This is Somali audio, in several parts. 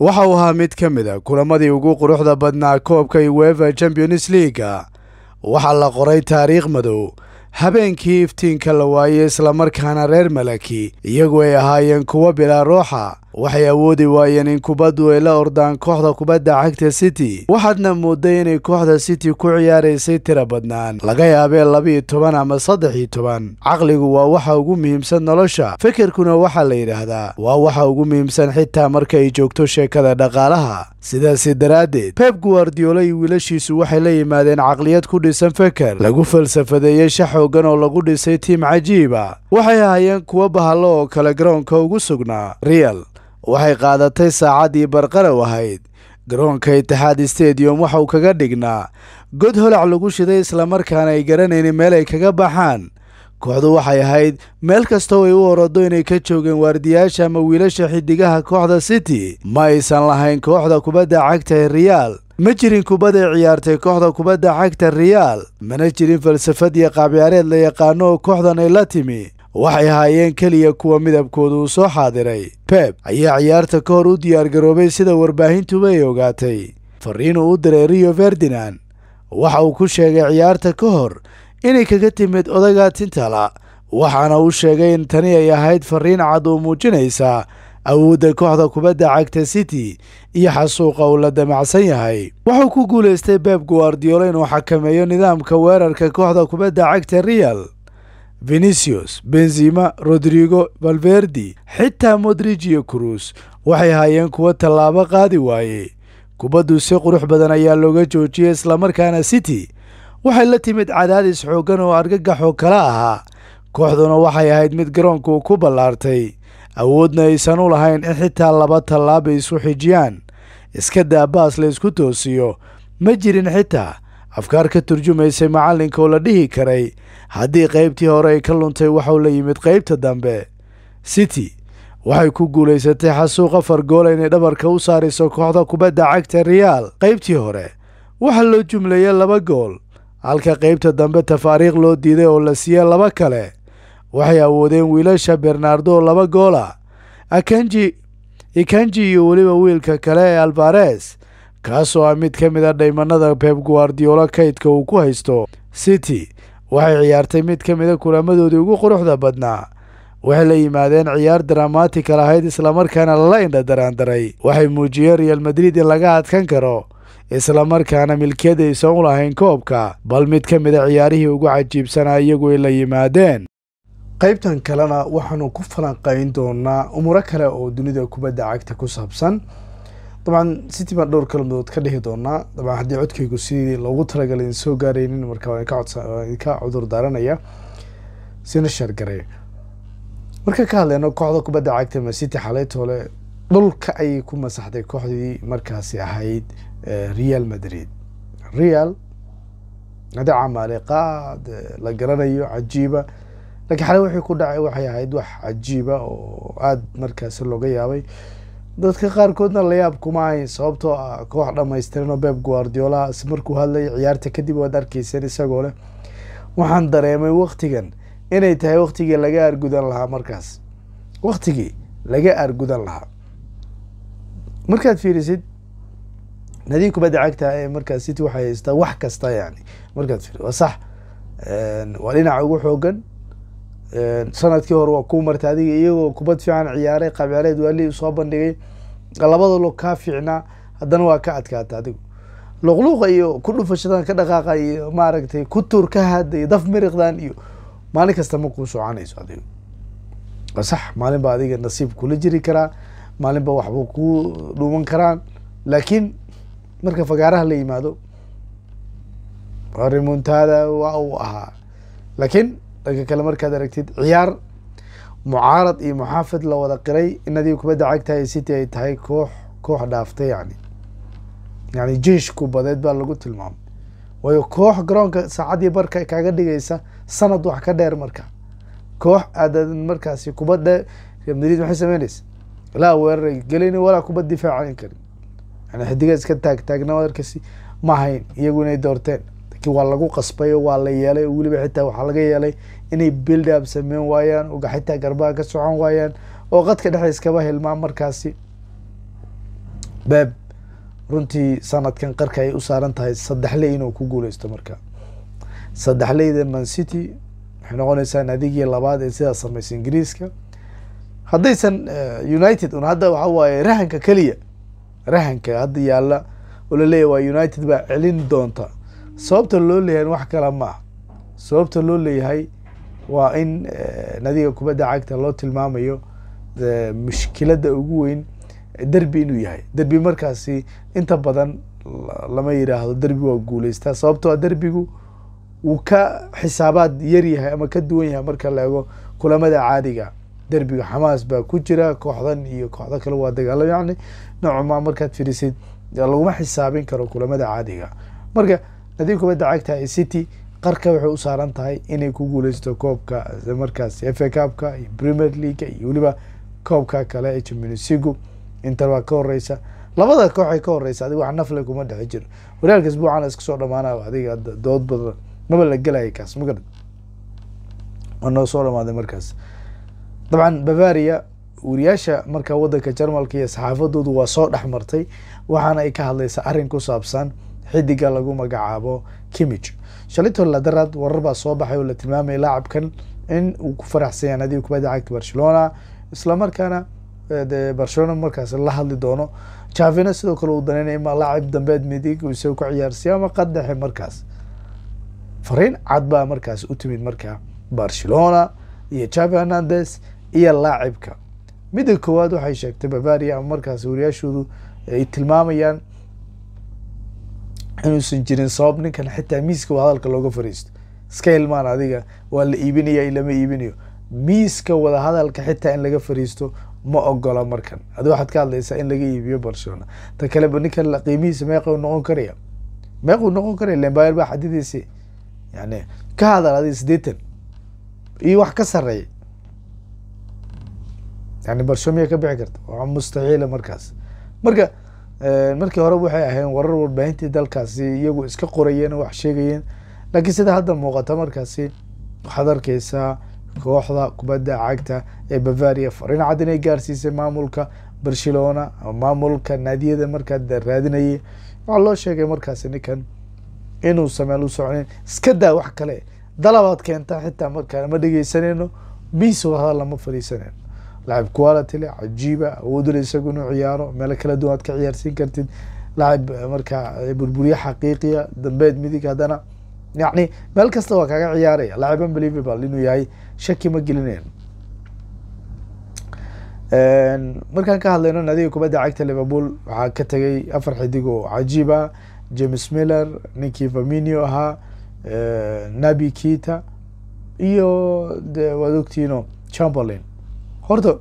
waxa uu ahaa mid ka mid a ah kulamadii ugu quruxda badnaa koobka uefa champions leaga waxaa la qoray taariikh madow habeenkii iftiinka la waayey islamarkaana reer malaki iyagu ay ahaayeen kuwa bilaa ruuxa waxay awoodi waayeen in kubaddu ay la ordaan kooxda kubadda cagta city waxaadna mooday inay kooxda city ku ciyaaraysay tira badnaan laga yaabee laba iyo toban ama saddex-iyo toban caqligu waa waxa ugu muhiimsan nolosha fekerkuna waxaa la yidhaahdaa waa waxa ugu muhiimsan xitaa marka ay joogto sheekada dhaqaalaha sidaasi daraaddeed beb guwardiyoolo iyo wiilashiisu waxay la yimaadeen caqliyad ku dhisan feker lagu falsafadeeyey shax xoogan oo lagu dhisay tiim cajiiba waxay ahaayeen kuwa bahallo oo kale garoonka ugu sugnaa real waxay qaadatay saacaddii barqarow ahayd garoonka itixaad stadium waxauu kaga dhignaa god holac lagu shiday islamarkaana ay garanaynin meel ay kaga baxaan kooxdu waxay ahayd meel kastoo ay u orodo inay ka joogeen waardiyaasha ama wiilasha xidigaha kooxda city ma aysan lahayn kooxda kubadda cagta ee reyaal ma jirin ay ciyaartay kooxda kubadda cagta riyaal mana jirin falsafad iyo qaabyaareed la yaqaano oo kooxdan ay la timi waxay ahaayeen keliya kuwa midabkoodu uu soo xaadiray beb ayaa ciyaarta ka hor u diyaargaroobay sida warbaahintuba ay ogaatay farriin uu u diray riyo ferdinand waxa uu ku sheegay ciyaarta ka hor inay kaga timid odaga tintala waxaana uu sheegay in tani ay ahayd fariin cad oo muujinaysa awoodda kooxda kubadda cagta city iyo xasuuqa uu la damacsan yahay wuxuu ku guulaystay beeb guardiola inuu xakameeyo nidaamka weerarka kooxda kubadda cagta real venicius benzima rodrigo valverdi xitaa modrij iyo cruz waxay ahaayeen kuwo tallaabo qaadi waayey kubaddu si qurux badan ayaa looga joojiyey islamarkaana city waxay la timid cadaadis xooggan oo argagax oo kale ahaa kooxduna waxay ahayd mid garoonku ku ballaartay awoodna aysan u lahayn in xitaa laba tallaaba isu xijiyaan iska daa baas la isku toosiyo ma jirin xitaa afkaar ka turjumaysay macallinka oo la dhihi karay haddii qaybtii hore ay ka luntay waxau la yimid qaybta dambe city waxay ku guulaysatay xasuuq afar gool inay dhabarka u saariso kooxda kubadda cagta riyaal qaybtii hore waxaa loo jumleeyey laba gool halka qaybta dambe tafaariikh loo diiday oo la siiyey laba kale waxay awoodeen wiilasha bernardo laba goola akanji ikanji iyo weliba wiilka kale ee albares kaasoo ah mid ka mid a ah dhaymannada beeb guardiyolo kaydka uu ku haysto city waxay ciyaartay mid ka mida ah kulamadoodii ugu quruxda badnaa waxay la yimaadeen ciyaar dramaatikal ah ahayd islamarkaana lala indha daraandaray waxay muujiyeen real madrid in laga adkan karo islamarkaana milkiyadaysan u lahayn koobka bal mid ka mida ah ciyaarihii ugu cajiibsanaa iyagu ay la yimaadeen qaybtan kalena waxaannu ku falanqayn doonnaa umuro kale oo dunida kubadda cagta ku saabsan dabcan city baan dhowr kalmadood ka dhihi doonaa dabcan haddii codkaygu sidii loogu talagalay soo gaaraynin marka waan ka cudur daaranaya sina sheergareey marka ka hadleyno kooxda kubadda cagta mancity xaleytoole dhulka ayay ku masaxday kooxdii markaasi ahayd eh, real madrid real ada camaaliqaad eh, la garanayo cajiiba lakiin xale wixii ku dhacay waxay ahayd wax cajiiba oo aada markaasi looga yaabay dadka qaarkoodna layaab kuma ahayn sababtoo ah koox dhamaystiran oo beb guardiola markuu hadlayay ciyaarta kadib waad arkeysan isagoo leh waxaan dareemay waktigan inay tahay waktigii laga aargudan lahaa markaas waktigii laga aargudan lahaa markaad fiirisid nadii kubadda cagta ee markaas city waxay haystaa wax kasta yani markaad firi waa sax waa dhinaca ugu xoogan sanadkii hore waa kuu martay adiga iyagoo kubad fiican ciyaaray qabyaaleed waalii soo bandhigay labada log kaa fiicnaa haddana waa ka adkaata adigu luqluuqa iyo ku dhufashadan ka dhaqaaqa iyo maaragtay ku tuur ka hada iyo daf miriqdan iyo maalin kasta ma kuu soconayso adigu sax maalin adiga nasiib kula jiri karaa maalinba ba waxba kuu dhuuman karaan laakiin marka fagaaraha la yimaado remontada waa uu ahaa laakiin dhanka kale markaad aragtid ciyaar mucaarad iyo muxaafid la wada qiray in adiga kubadda cagtahay city ay tahay koox koox dhaafta yani yani jeish kubadeed baa lagu tilmaamay waayo koox garoonka saacaddii barka kaaga dhigaysa sanad wax ka dheer marka koox aadadan markaasi kubadda madrid maxay samaynaysa laa weeraray gelini walaa kubad difaacayn karin yani xidiga iska taag taagnamarkasi ma hayn iyagu inay doorteen waa lagu qasbay oo waa la yeelay oo weliba xitaa waxaa laga yeelay inay buildab sameyn waayaan uga xitaa garbaha ka socon waayaan oo qadka dhexe iskaba hilmaan markaasi beeb runtii sanadkan qarka ay u saaran tahay saddexley inuu ku guuleysto marka saddexleyda man city waxay noqonaysaa nadigii labaad ee sidaas samaysa ingiriiska haddaysan eh, united un hadda waxaa waaye rahanka keliya rahanka hadda yaalla oo laleeyahy waa united baa celin doonta sababta loo leeyahay wax kale ma sababta loo leeyahay waa in eh, nadiga kubadda cagta loo tilmaamayo mushkiladda ugu weyn derbi inuu yahay derbi markaasi inta badan lama yidhaahdo derbi waa guuleystaa sababtoo derbigu wuu ka xisaabaad yar yahay ama ka duwan yahay marka la eego kulamada caadiga derbiga xamaas baa ku jira kooxdan iyo kooxdo kale waa dagaalo yacni noocmaa markaad firisid laguma xisaabin karo kulamada caadiga marka haddii kubadda cagta ay city qarka waxay u saaran tahay inay ku guuleysto koobka markaas efa cupka iyo premier leaga iyo weliba koobka kale ee jaminsigu inter waa ka horeysa labada koox ay ka horeysa adig wax nafle kuma dhexi jiro walaalka isbuucana iska soo dhamaana adiga dood badan maba la gelaya kaas ma garad waa noo soo dhamaaday markaas dabcan bavaria wariyaasha markaa waddanka jarmalka iyo saxaafadoodu waa soo dhex martay waxaana ay ka hadleysaa arrin ku saabsan xidiga lagu magacaabo kimij shalito ladaraad warar baa soo baxay oo la tilmaamaya laacabkan in uu ku faraxsan yahay nadiib kubadda cagta barcelona isla markaana eh, de barcelona markaas la hadli doono javina sidoo kale uu daneynaya ima laacib dambeed midig uu isaga ku ciyaarsiya ama qad markaas fariin cad baa markaas u timid markaa barcelona iyo javi hernandes iyo laacibka midda koowaad waxay sheegtay bavaria ama markaas wariyaashoodu ay tilmaamayaan inuusan jirin sabab ninkan xitaa miiska wadahadalka looga fariisto iska ilmaan adiga waa la iibinaya ilama iibinayo miiska wada hadalka xitaa in laga fariisto ma ogola markan adi waxaad ka hadlaysaa in laga iibiyo barcelona ta kaleba ninkan qiimihiisa meequu noqon karaya meequu noqon karaya lembayer baa xadidiisa yani ka hadal adiga sideetan iyo wax ka sareeya yani barcelona miyaa ka bixi karta waa mustaxiila markaas marka markii hore waxay ahayn warar warbaahintii dalkaasi iyagu iska qorayeen wax sheegayeen laakiin sida hadda muuqata markaasi waxaad arkaysaa kooxda kubadda cagta ee bavaria fariin cad inay gaarsiisay maamulka barcelona maamulka naadiyada markaa raadinayay waxaa loo sheegay markaasi ninkan inuu meel u soconin iska daa wax kale dalabaad keenta xitaa markaa ma dhegeysaneyno biisow hadal lama fadhiisanayno lacab quality le cajiiba awoodule isaga inuu ciyaaro meelo kala duwan aad ka ciyaarsiin kartid lacab eh, markaa eh, burburye xaqiiqiya dambeed midig haddana yani meel kasta waa kaaga ciyaaraya lacab unbelievable inuu yahay shaki ma gelinayn markaan ka hadlayno nadiga kubadda cagta liverpool waxaa ka tegay afar xidig oo cajiiba james miller ninkii faminio ahaa eh, nabi kita iyo de waad ogtiino chamberlain horta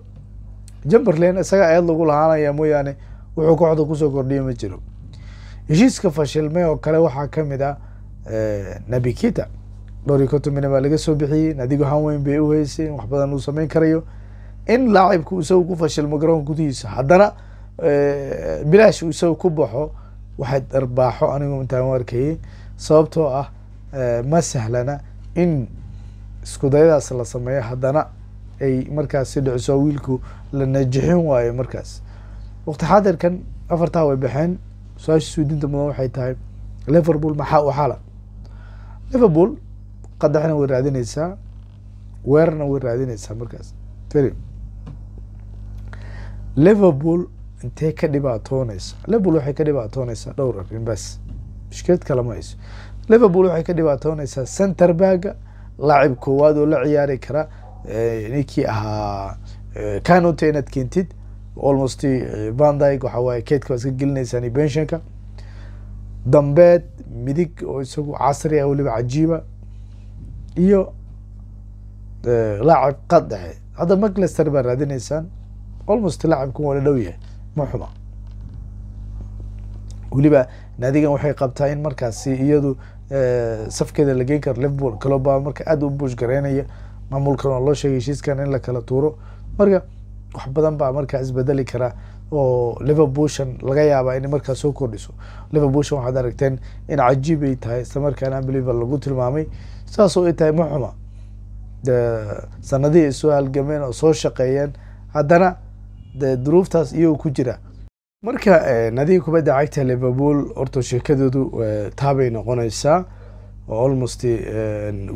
jumberland isaga eed lagu lahaanaya mooyaane wuxuu kooxda kusoo kordhiyo ma jiro heshiiska fashilmay oo kale waxaa ka mid a ah, eh, nabikita dhowr iyo konton milyan baa laga soo bixiyey nadigo hanweyn bay u heysay wax badan uu samayn karayo in laacibku isagu ku fashilmo garoonka gudihiisa haddana eh, bilaash uu isaga ku baxo waxay darbaaxo anigu intaan u arkayay sababtoo ah eh, ma sahlana in iskudayadaas la sameeyo haddana ay markaasi dhicso wiilku la najixin waayo markaas waqti xaadirkan afartaa way baxeen su-aasha suudiinta mudan waxay tahay liverpool maxaa u xala liverpool qadaxna way raadinaysaa weerarna way raadinaysaa markaas firi liverpool intee ka dhibaatoonaysa liverpool waxay ka dhibaatoonaysaa dhowr arrinbaas mushkilad kalama hayso liverpool waxay ka dhibaatoonaysaa center baga laacib koowaad oo la ciyaari kara Eh, ninkii ahaa canota eh, inaad keentid almost eh, vandyg waxa waaye keedka waad iska gelinaysaan benshonka dambeed midig oo isagu casri ah weliba cajiiba iyo laacib qad dhexe ah. hadda maclester baa raadinaysaan almost laacibkan waa la dhow yahay ma xuma weliba naadigan waxay qabtaa in markaasi iyadu safkeeda la geyn karo liverpool caloba marka aad u buush garaynaya maamulkan oo loo sheegay heshiiskan in la kala tuuro marka wax badan baa markaa isbedeli karaa oo liverpoolshan laga yaabaa inay markaa soo kordhiso liverpoolshan waxaad aragteen in cajiib ay tahay islamarkaana unbeliever lagu tilmaamay saasoo ay tahay ma de sanadihii soo halgameen oo soo shaqeeyeen haddana de duruuftaas iyagoo ku jira marka eh, nadiga kubadda cagta liverpool horta sheekadoodu eh, taabay noqoneysaa oo almost eh,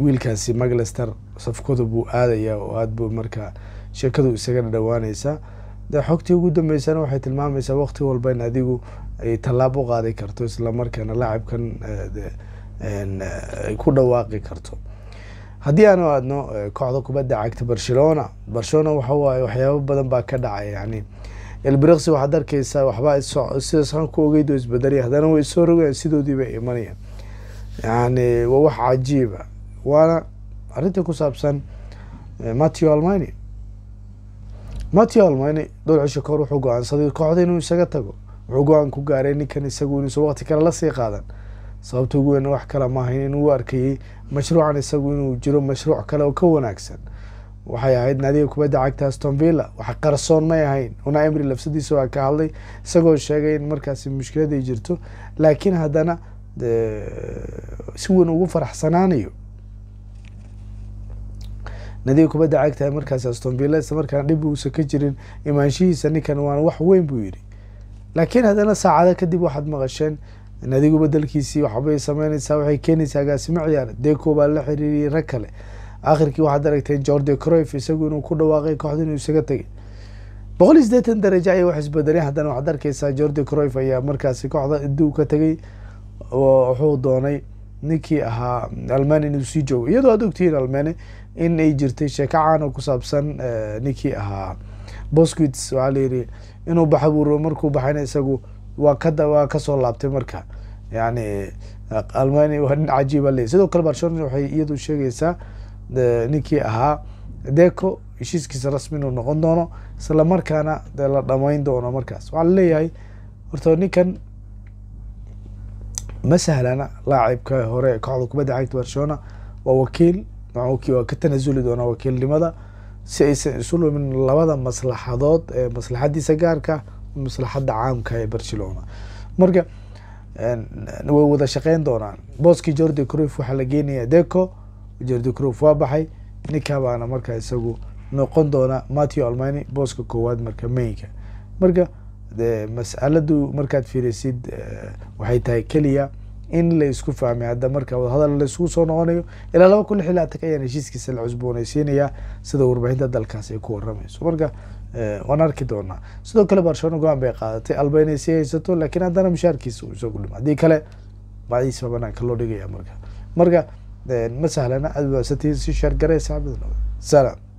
wiilkaasi maclester safkooda buu aadayaa oo aada buu markaa sheekadu isaga dhawaanaysaa de xogtii ugu dambeysana waxay tilmaamaysaa waqti walba in adigu ay tallaab u qaadi karto islamarkaana laacibkan eh, eh, ku dhawaaqi karto haddii aan aadno eh, kooxda kubadda cagta barcelona barcelona waxawaaye waxyaabo badan baa ka dhacay yani elbiriksi waxaad arkeysaa waxbaa sidaasaan ku ogeyd oo isbedelaya haddana way soo rogayaan sidoodiibay imanayaan yani waa wax cajiiba ah, waana arrinta ku saabsan eh, matthew almini matthew almini dhowr cisho kahor wuxuu go-aansaday kooxda inuu isaga tago wuxuu go-aan ku gaaray ninkan isagu inuusan waqti kale lasii qaadan sababta ugu weyn wax kale maahayn inuu u arkayay mashruucan isagu inuu jiro mashruuc kale oo ka wanaagsan waxay ahayd naadiga kubadda cagta aston villa wax qarsoon may ahayn una emri lafsadiisa waa ka hadlay isagoo sheegay in markaasi mushkilad ay jirto laakiin haddana eh, si weyn ugu faraxsanaanayo nadiib kubadda cagtahay markaas aston villa isla markaana dhib uusan ka jirin imaanshihiisa ninkan waana wax weyn buu yidhi laakiin haddana saacada kadib waxaad maqasheen nadigu bedelkiisii waxbay sameynaysaa waxay keenaysaa agaasima ciyaara deko baa la xiriiriyey rag kale akhirkii waxaad aragteen jordi croyf isagu inuu ku dhawaaqay kooxda inuu isaga tegay boqol iyo darajo ayay wax isbedelay haddana waxaad arkeysaa jordi croyf ayaa markaasi kooxda intuu ka tegay wuxuu doonay ninkii ahaa almani inuu sii joogo iyadoo aad ogtihiin almani in ay jirtay sheeko caano ku saabsan eh, ninkii ahaa bosquits waxaa layihi inuu baxa buuro markuu baxayna isagu waa ka waa kasoo laabtay marka yani almani waa nin cajiiba ley sidoo kale barcelona waxay iyadu sheegaysaa eh, ninkii ahaa deco heshiiskiisa rasmi inuu noqon doono islamarkaana de la dhamayn doono markaas waxaa laleeyahay horta ninkan ma sahlana laacibka hore kooxda kubadda cagta barcelona waa wakiil waa ka tanasuli doonaa wakiilnimada si aysan isu lumin labada maslaxadood ee maslaxadiisa gaarka maslaxadda caamka ee barcelona marka way wada shaqeyn doonaan booskii jordi cruf waxaa la geynayaa deco jordi cruf waa baxay ninka baana markaa isagu noqon doona matthew almani booska koowaad marka mainka marka de masaladu markaad fiirisid eh, waxay tahay keliya in la fahmay hadda marka wadahadal laysugu soo noqonayo ilaa laba kun lix ila ataka heshiiskiisa la cusbooneysiinayaa sida warbaahinta dalkaas ay ku waramayso marka eh, waan arki doonaa sidoo kale barcelona go-aan bay qaadatay alba inay sii haysato laakiin haddana mushaarkiisa uu isagudhim haddii kale bacdiisa banaanka loo dhigaya marka marka eh, ma sahlana aad waasati si shaargareysa salaam